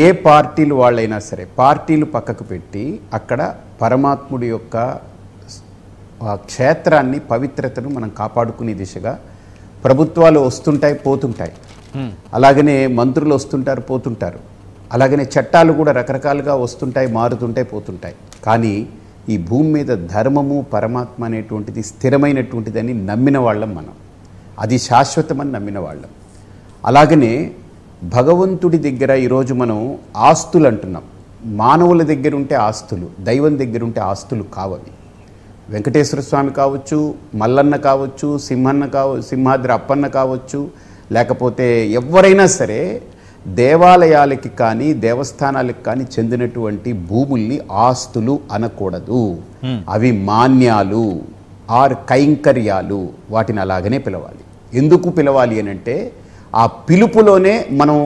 ఏ పార్టీలు వాళ్ళైనా సరే పార్టీలు పక్కకు పెట్టి అక్కడ పరమాత్ముడి యొక్క క్షేత్రాన్ని పవిత్రతను మనం కాపాడుకునే దిశగా ప్రభుత్వాలు వస్తుంటాయి పోతుంటాయి అలాగనే మంత్రులు వస్తుంటారు పోతుంటారు అలాగనే చట్టాలు కూడా రకరకాలుగా వస్తుంటాయి మారుతుంటాయి పోతుంటాయి కానీ ఈ భూమి మీద ధర్మము పరమాత్మ అనేటువంటిది స్థిరమైనటువంటిదని నమ్మిన వాళ్ళం మనం అది శాశ్వతమని నమ్మిన వాళ్ళం అలాగనే భగవంతుడి దగ్గర ఈరోజు మనం ఆస్తులు అంటున్నాం మానవుల దగ్గర ఉంటే ఆస్తులు దైవం దగ్గర ఉంటే ఆస్తులు కావవి వెంకటేశ్వర స్వామి కావచ్చు మల్లన్న కావచ్చు సింహన్న కావ సింహాద్రి అప్పన్న కావచ్చు లేకపోతే ఎవరైనా సరే దేవాలయాలకి కానీ దేవస్థానాలకు కానీ చెందినటువంటి భూముల్ని ఆస్తులు అనకూడదు అవి మాన్యాలు ఆర్ కైంకర్యాలు వాటిని అలాగనే పిలవాలి ఎందుకు పిలవాలి అని అంటే ఆ పిలుపులోనే మనం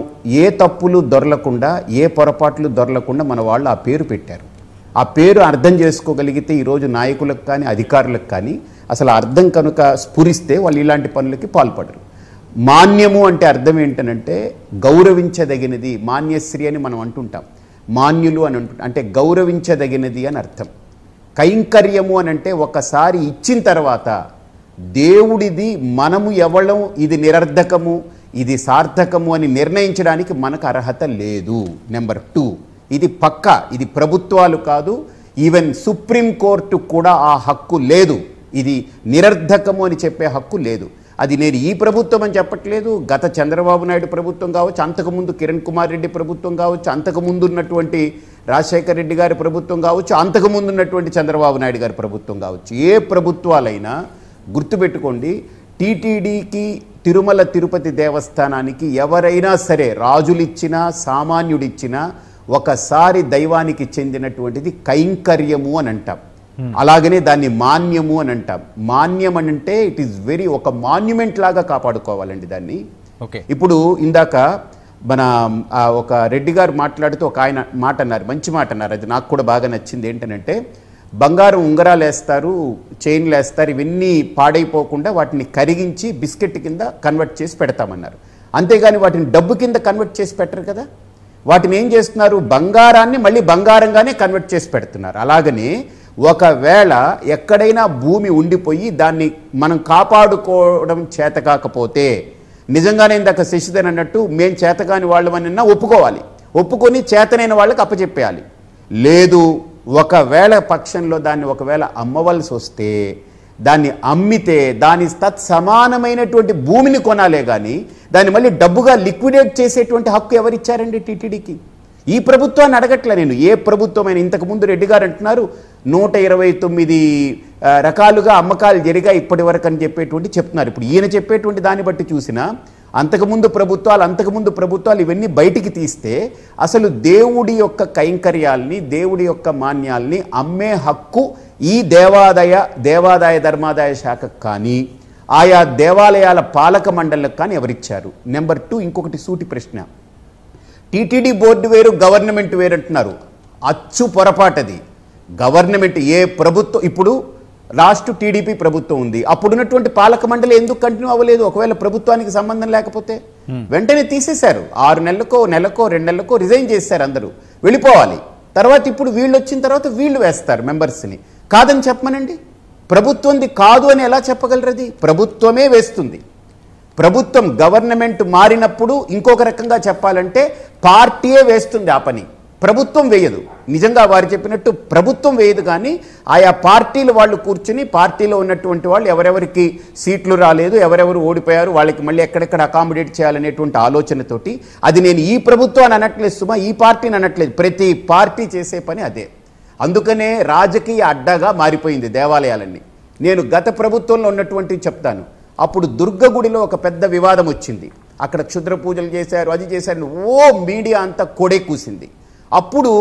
ఏ తప్పులు దొరలకుండా ఏ పొరపాట్లు దొరలకుండా మన వాళ్ళు ఆ పేరు పెట్టారు ఆ పేరు అర్థం చేసుకోగలిగితే ఈరోజు నాయకులకు కానీ అధికారులకు కానీ అసలు అర్థం కనుక స్ఫురిస్తే వాళ్ళు ఇలాంటి పనులకి పాల్పడరు మాన్యము అంటే అర్థం ఏంటనంటే గౌరవించదగినది మాన్యశ్రీ అని మనం అంటుంటాం మాన్యులు అని అంటుంటాం అంటే గౌరవించదగినది అని అర్థం కైంకర్యము అని అంటే ఒకసారి ఇచ్చిన తర్వాత దేవుడిది మనము ఎవడం ఇది నిరర్ధకము ఇది సార్థకము అని నిర్ణయించడానికి మనకు అర్హత లేదు నెంబర్ టూ ఇది పక్క ఇది ప్రభుత్వాలు కాదు ఈవెన్ సుప్రీంకోర్టు కూడా ఆ హక్కు లేదు ఇది నిరర్ధకము అని చెప్పే హక్కు లేదు అది నేను ఈ ప్రభుత్వం అని చెప్పట్లేదు గత చంద్రబాబు నాయుడు ప్రభుత్వం కావచ్చు అంతకుముందు కిరణ్ కుమార్ రెడ్డి ప్రభుత్వం కావచ్చు అంతకుముందు ఉన్నటువంటి రాజశేఖర రెడ్డి గారి ప్రభుత్వం కావచ్చు అంతకుముందు ఉన్నటువంటి చంద్రబాబు నాయుడు గారి ప్రభుత్వం కావచ్చు ఏ ప్రభుత్వాలైనా గుర్తుపెట్టుకోండి టీటీడీకి తిరుమల తిరుపతి దేవస్థానానికి ఎవరైనా సరే రాజులిచ్చినా సామాన్యుడిచ్చినా ఒకసారి దైవానికి చెందినటువంటిది కైంకర్యము అని అంటాం hmm. అలాగనే దాన్ని మాన్యము అని అంటాం మాన్యం అని అంటే ఇట్ ఈస్ వెరీ ఒక మాన్యుమెంట్ లాగా కాపాడుకోవాలండి దాన్ని ఓకే ఇప్పుడు ఇందాక మన ఒక రెడ్డి గారు మాట్లాడుతూ ఒక ఆయన మాట అన్నారు మంచి మాట అన్నారు అది నాకు కూడా బాగా నచ్చింది ఏంటనంటే బంగారు ఉంగరాలు వేస్తారు చైన్లు వేస్తారు ఇవన్నీ పాడైపోకుండా వాటిని కరిగించి బిస్కెట్ కింద కన్వర్ట్ చేసి పెడతామన్నారు అంతేగాని వాటిని డబ్బు కింద కన్వర్ట్ చేసి పెట్టరు కదా వాటిని ఏం చేస్తున్నారు బంగారాన్ని మళ్ళీ బంగారంగానే కన్వర్ట్ చేసి పెడుతున్నారు అలాగనే ఒకవేళ ఎక్కడైనా భూమి ఉండిపోయి దాన్ని మనం కాపాడుకోవడం చేత కాకపోతే నిజంగానే ఇందాక శశిధర్ అన్నట్టు మేము చేతకాని వాళ్ళమన్నా ఒప్పుకోవాలి ఒప్పుకొని చేతనైన వాళ్ళకి అప్పచెప్పేయాలి లేదు ఒకవేళ పక్షంలో దాన్ని ఒకవేళ అమ్మవలసి వస్తే దాన్ని అమ్మితే దాని తత్సమానమైనటువంటి భూమిని కొనాలే కానీ దాన్ని మళ్ళీ డబ్బుగా లిక్విడేట్ చేసేటువంటి హక్కు ఎవరిచ్చారండి టీటీడీకి ఈ ప్రభుత్వాన్ని అడగట్లే నేను ఏ ప్రభుత్వమైన ఇంతకుముందు రెడ్డి గారు అంటున్నారు నూట ఇరవై తొమ్మిది రకాలుగా అమ్మకాలు జరిగా ఇప్పటి వరకు అని చెప్పేటువంటి చెప్తున్నారు ఇప్పుడు ఈయన చెప్పేటువంటి దాన్ని బట్టి చూసినా అంతకుముందు ప్రభుత్వాలు అంతకుముందు ప్రభుత్వాలు ఇవన్నీ బయటికి తీస్తే అసలు దేవుడి యొక్క కైంకర్యాల్ని దేవుడి యొక్క మాన్యాల్ని అమ్మే హక్కు ఈ దేవాదాయ దేవాదాయ ధర్మాదాయ శాఖకు కానీ ఆయా దేవాలయాల పాలక మండళ్ళకు కానీ ఎవరిచ్చారు నెంబర్ టూ ఇంకొకటి సూటి ప్రశ్న టీటీడీ బోర్డు వేరు గవర్నమెంట్ వేరు అంటున్నారు అచ్చు పొరపాటది గవర్నమెంట్ ఏ ప్రభుత్వం ఇప్పుడు లాస్ట్ టీడీపీ ప్రభుత్వం ఉంది అప్పుడున్నటువంటి పాలక మండలి ఎందుకు కంటిన్యూ అవ్వలేదు ఒకవేళ ప్రభుత్వానికి సంబంధం లేకపోతే వెంటనే తీసేశారు ఆరు నెలలకో నెలకో రెండు నెలలకో రిజైన్ చేశారు అందరూ వెళ్ళిపోవాలి తర్వాత ఇప్పుడు వీళ్ళు వచ్చిన తర్వాత వీళ్ళు వేస్తారు మెంబర్స్ని కాదని చెప్పమనండి ప్రభుత్వంది కాదు అని ఎలా చెప్పగలరది ప్రభుత్వమే వేస్తుంది ప్రభుత్వం గవర్నమెంట్ మారినప్పుడు ఇంకొక రకంగా చెప్పాలంటే పార్టీయే వేస్తుంది ఆ పని ప్రభుత్వం వేయదు నిజంగా వారు చెప్పినట్టు ప్రభుత్వం వేయదు కానీ ఆయా పార్టీలు వాళ్ళు కూర్చుని పార్టీలో ఉన్నటువంటి వాళ్ళు ఎవరెవరికి సీట్లు రాలేదు ఎవరెవరు ఓడిపోయారు వాళ్ళకి మళ్ళీ ఎక్కడెక్కడ అకామిడేట్ చేయాలనేటువంటి ఆలోచనతోటి అది నేను ఈ ప్రభుత్వాన్ని అనట్లేదు సుమా ఈ పార్టీని అనట్లేదు ప్రతి పార్టీ చేసే పని అదే అందుకనే రాజకీయ అడ్డగా మారిపోయింది దేవాలయాలన్నీ నేను గత ప్రభుత్వంలో ఉన్నటువంటివి చెప్తాను అప్పుడు దుర్గగుడిలో ఒక పెద్ద వివాదం వచ్చింది అక్కడ క్షుద్ర పూజలు చేశారు అది చేశారు ఓ మీడియా అంతా కొడే కూసింది అప్పుడు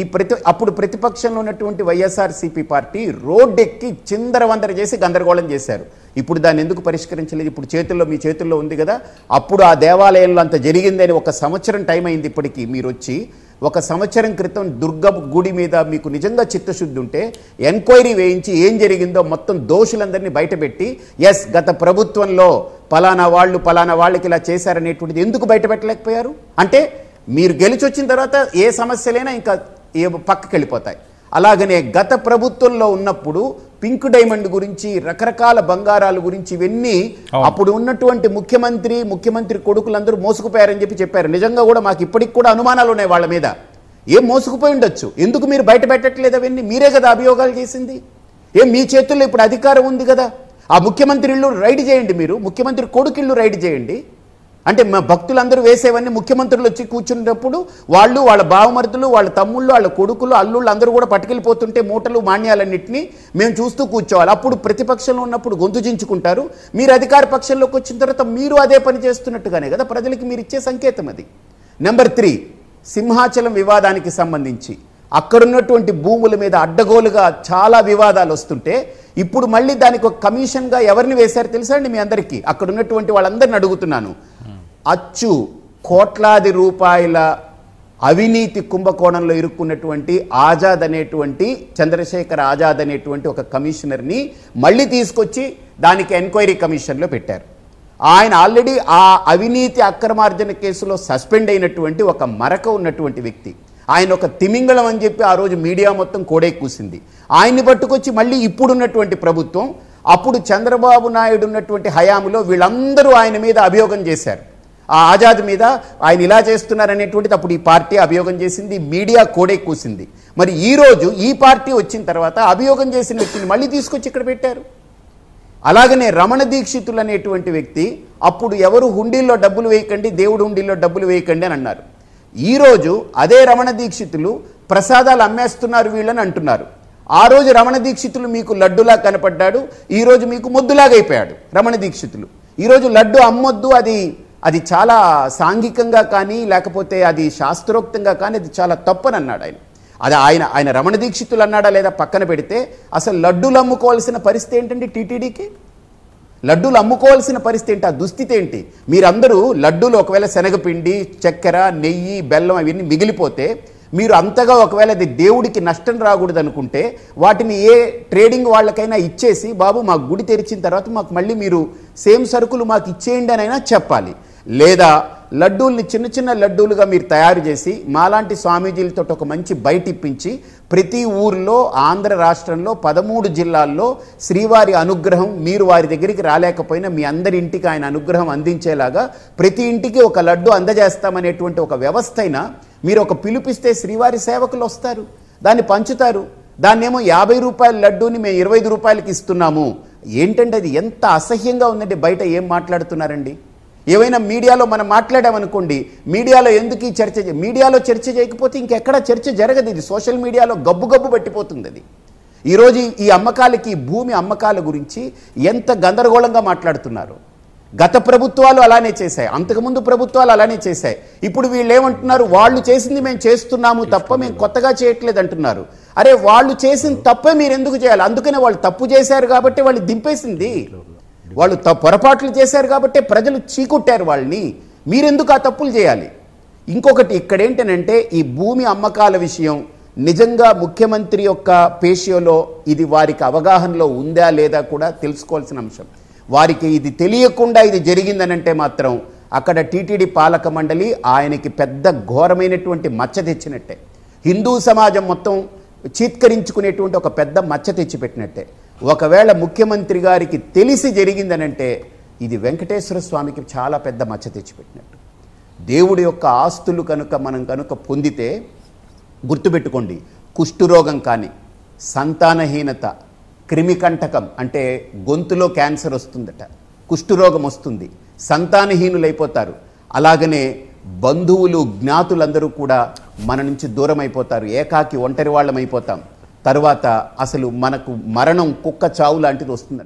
ఈ ప్రతి అప్పుడు ప్రతిపక్షంలో ఉన్నటువంటి వైఎస్ఆర్సీపీ పార్టీ రోడ్డెక్కి చిందరవందర చేసి గందరగోళం చేశారు ఇప్పుడు దాన్ని ఎందుకు పరిష్కరించలేదు ఇప్పుడు చేతుల్లో మీ చేతుల్లో ఉంది కదా అప్పుడు ఆ దేవాలయంలో అంత జరిగిందని ఒక సంవత్సరం టైం అయింది ఇప్పటికీ మీరు వచ్చి ఒక సంవత్సరం క్రితం దుర్గ గుడి మీద మీకు నిజంగా చిత్తశుద్ధి ఉంటే ఎంక్వైరీ వేయించి ఏం జరిగిందో మొత్తం దోషులందరినీ బయటపెట్టి ఎస్ గత ప్రభుత్వంలో పలానా వాళ్ళు పలానా వాళ్ళకి ఇలా చేశారనేటువంటిది ఎందుకు బయటపెట్టలేకపోయారు అంటే మీరు గెలిచి వచ్చిన తర్వాత ఏ సమస్యలైనా ఇంకా ఏ పక్కకి వెళ్ళిపోతాయి అలాగనే గత ప్రభుత్వంలో ఉన్నప్పుడు పింక్ డైమండ్ గురించి రకరకాల బంగారాల గురించి ఇవన్నీ అప్పుడు ఉన్నటువంటి ముఖ్యమంత్రి ముఖ్యమంత్రి కొడుకులందరూ మోసుకుపోయారని చెప్పి చెప్పారు నిజంగా కూడా మాకు ఇప్పటికి కూడా అనుమానాలు ఉన్నాయి వాళ్ళ మీద ఏం మోసుకుపోయి ఉండొచ్చు ఎందుకు మీరు బయట పెట్టట్లేదు అవన్నీ మీరే కదా అభియోగాలు చేసింది ఏం మీ చేతుల్లో ఇప్పుడు అధికారం ఉంది కదా ఆ ముఖ్యమంత్రి ఇల్లు రైడ్ చేయండి మీరు ముఖ్యమంత్రి కొడుకు ఇల్లు రైడ్ చేయండి అంటే మా భక్తులందరూ వేసేవన్నీ ముఖ్యమంత్రులు వచ్చి కూర్చున్నప్పుడు వాళ్ళు వాళ్ళ బావమరుతులు వాళ్ళ తమ్ముళ్ళు వాళ్ళ కొడుకులు అల్లుళ్ళు అందరూ కూడా పట్టుకెళ్ళిపోతుంటే మూటలు మాన్యాలన్నింటినీ మేము చూస్తూ కూర్చోవాలి అప్పుడు ప్రతిపక్షంలో ఉన్నప్పుడు గొంతు మీరు అధికార పక్షంలోకి వచ్చిన తర్వాత మీరు అదే పని చేస్తున్నట్టుగానే కదా ప్రజలకి మీరు ఇచ్చే సంకేతం అది నెంబర్ త్రీ సింహాచలం వివాదానికి సంబంధించి అక్కడున్నటువంటి భూముల మీద అడ్డగోలుగా చాలా వివాదాలు వస్తుంటే ఇప్పుడు మళ్ళీ దానికి ఒక కమిషన్గా ఎవరిని వేశారు తెలుసా అండి మీ అందరికీ అక్కడ ఉన్నటువంటి వాళ్ళందరిని అడుగుతున్నాను అచ్చు కోట్లాది రూపాయల అవినీతి కుంభకోణంలో ఇరుక్కున్నటువంటి ఆజాద్ అనేటువంటి చంద్రశేఖర్ ఆజాద్ అనేటువంటి ఒక కమిషనర్ని మళ్ళీ తీసుకొచ్చి దానికి ఎంక్వైరీ కమిషన్లో పెట్టారు ఆయన ఆల్రెడీ ఆ అవినీతి అక్రమార్జన కేసులో సస్పెండ్ అయినటువంటి ఒక మరక ఉన్నటువంటి వ్యక్తి ఆయన ఒక తిమింగళం అని చెప్పి ఆ రోజు మీడియా మొత్తం కోడే కూసింది ఆయన్ని పట్టుకొచ్చి మళ్ళీ ఇప్పుడున్నటువంటి ప్రభుత్వం అప్పుడు చంద్రబాబు నాయుడు ఉన్నటువంటి హయాంలో వీళ్ళందరూ ఆయన మీద అభియోగం చేశారు ఆ ఆజాద్ మీద ఆయన ఇలా చేస్తున్నారనేటువంటిది అప్పుడు ఈ పార్టీ అభియోగం చేసింది మీడియా కోడే కూసింది మరి ఈరోజు ఈ పార్టీ వచ్చిన తర్వాత అభియోగం చేసిన వ్యక్తిని మళ్ళీ తీసుకొచ్చి ఇక్కడ పెట్టారు అలాగనే రమణ దీక్షితులు అనేటువంటి వ్యక్తి అప్పుడు ఎవరు హుండీల్లో డబ్బులు వేయకండి దేవుడు హుండీల్లో డబ్బులు వేయకండి అని అన్నారు ఈరోజు అదే రమణ దీక్షితులు ప్రసాదాలు అమ్మేస్తున్నారు వీళ్ళని అంటున్నారు ఆ రోజు రమణ దీక్షితులు మీకు లడ్డులా కనపడ్డాడు ఈరోజు మీకు ముద్దులాగైపోయాడు రమణ దీక్షితులు ఈరోజు లడ్డు అమ్మొద్దు అది అది చాలా సాంఘికంగా కానీ లేకపోతే అది శాస్త్రోక్తంగా కానీ అది చాలా తప్పని అన్నాడు ఆయన అది ఆయన ఆయన రమణ దీక్షితులు అన్నాడా లేదా పక్కన పెడితే అసలు లడ్డూలు అమ్ముకోవాల్సిన పరిస్థితి ఏంటండి టీటీడీకి లడ్డూలు అమ్ముకోవాల్సిన పరిస్థితి ఏంటి ఆ దుస్థితి ఏంటి మీరందరూ లడ్డూలు ఒకవేళ శనగపిండి చక్కెర నెయ్యి బెల్లం అవన్నీ మిగిలిపోతే మీరు అంతగా ఒకవేళ అది దేవుడికి నష్టం రాకూడదు అనుకుంటే వాటిని ఏ ట్రేడింగ్ వాళ్ళకైనా ఇచ్చేసి బాబు మాకు గుడి తెరిచిన తర్వాత మాకు మళ్ళీ మీరు సేమ్ సరుకులు మాకు ఇచ్చేయండి అయినా చెప్పాలి లేదా లడ్డూల్ని చిన్న చిన్న లడ్డూలుగా మీరు తయారు చేసి మాలాంటి స్వామీజీలతో ఒక మంచి బయట ఇప్పించి ప్రతి ఊర్లో ఆంధ్ర రాష్ట్రంలో పదమూడు జిల్లాల్లో శ్రీవారి అనుగ్రహం మీరు వారి దగ్గరికి రాలేకపోయినా మీ అందరి ఇంటికి ఆయన అనుగ్రహం అందించేలాగా ప్రతి ఇంటికి ఒక లడ్డు అందజేస్తామనేటువంటి ఒక వ్యవస్థ అయినా మీరు ఒక పిలుపిస్తే శ్రీవారి సేవకులు వస్తారు దాన్ని పంచుతారు దాన్నేమో యాభై రూపాయల లడ్డూని మేము ఇరవై రూపాయలకి ఇస్తున్నాము ఏంటంటే అది ఎంత అసహ్యంగా ఉందంటే బయట ఏం మాట్లాడుతున్నారండి ఏవైనా మీడియాలో మనం మాట్లాడామనుకోండి మీడియాలో ఎందుకు ఈ చర్చ మీడియాలో చర్చ చేయకపోతే ఇంకెక్కడ చర్చ జరగదు ఇది సోషల్ మీడియాలో గబ్బు గబ్బు పట్టిపోతుంది అది ఈరోజు ఈ అమ్మకాలకి భూమి అమ్మకాల గురించి ఎంత గందరగోళంగా మాట్లాడుతున్నారు గత ప్రభుత్వాలు అలానే చేశాయి అంతకుముందు ప్రభుత్వాలు అలానే చేశాయి ఇప్పుడు వీళ్ళు ఏమంటున్నారు వాళ్ళు చేసింది మేము చేస్తున్నాము తప్ప మేము కొత్తగా చేయట్లేదు అంటున్నారు అరే వాళ్ళు చేసిన తప్పే మీరు ఎందుకు చేయాలి అందుకనే వాళ్ళు తప్పు చేశారు కాబట్టి వాళ్ళు దింపేసింది వాళ్ళు పొరపాట్లు చేశారు కాబట్టి ప్రజలు చీకొట్టారు వాళ్ళని మీరెందుకు ఆ తప్పులు చేయాలి ఇంకొకటి ఇక్కడేంటనంటే ఈ భూమి అమ్మకాల విషయం నిజంగా ముఖ్యమంత్రి యొక్క పేషియోలో ఇది వారికి అవగాహనలో ఉందా లేదా కూడా తెలుసుకోవాల్సిన అంశం వారికి ఇది తెలియకుండా ఇది జరిగిందనంటే మాత్రం అక్కడ టీటీడీ పాలక మండలి ఆయనకి పెద్ద ఘోరమైనటువంటి మచ్చ తెచ్చినట్టే హిందూ సమాజం మొత్తం చీత్కరించుకునేటువంటి ఒక పెద్ద మచ్చ తెచ్చిపెట్టినట్టే ఒకవేళ ముఖ్యమంత్రి గారికి తెలిసి జరిగిందనంటే ఇది వెంకటేశ్వర స్వామికి చాలా పెద్ద మచ్చ తెచ్చిపెట్టినట్టు దేవుడి యొక్క ఆస్తులు కనుక మనం కనుక పొందితే గుర్తుపెట్టుకోండి కుష్ఠురోగం కానీ సంతానహీనత క్రిమికంటకం అంటే గొంతులో క్యాన్సర్ వస్తుందట కుష్ఠురోగం వస్తుంది సంతానహీనులైపోతారు అలాగనే బంధువులు జ్ఞాతులందరూ కూడా మన నుంచి దూరం అయిపోతారు ఏకాకి ఒంటరి వాళ్ళమైపోతాం తర్వాత అసలు మనకు మరణం కుక్క చావు లాంటిది వస్తుందండి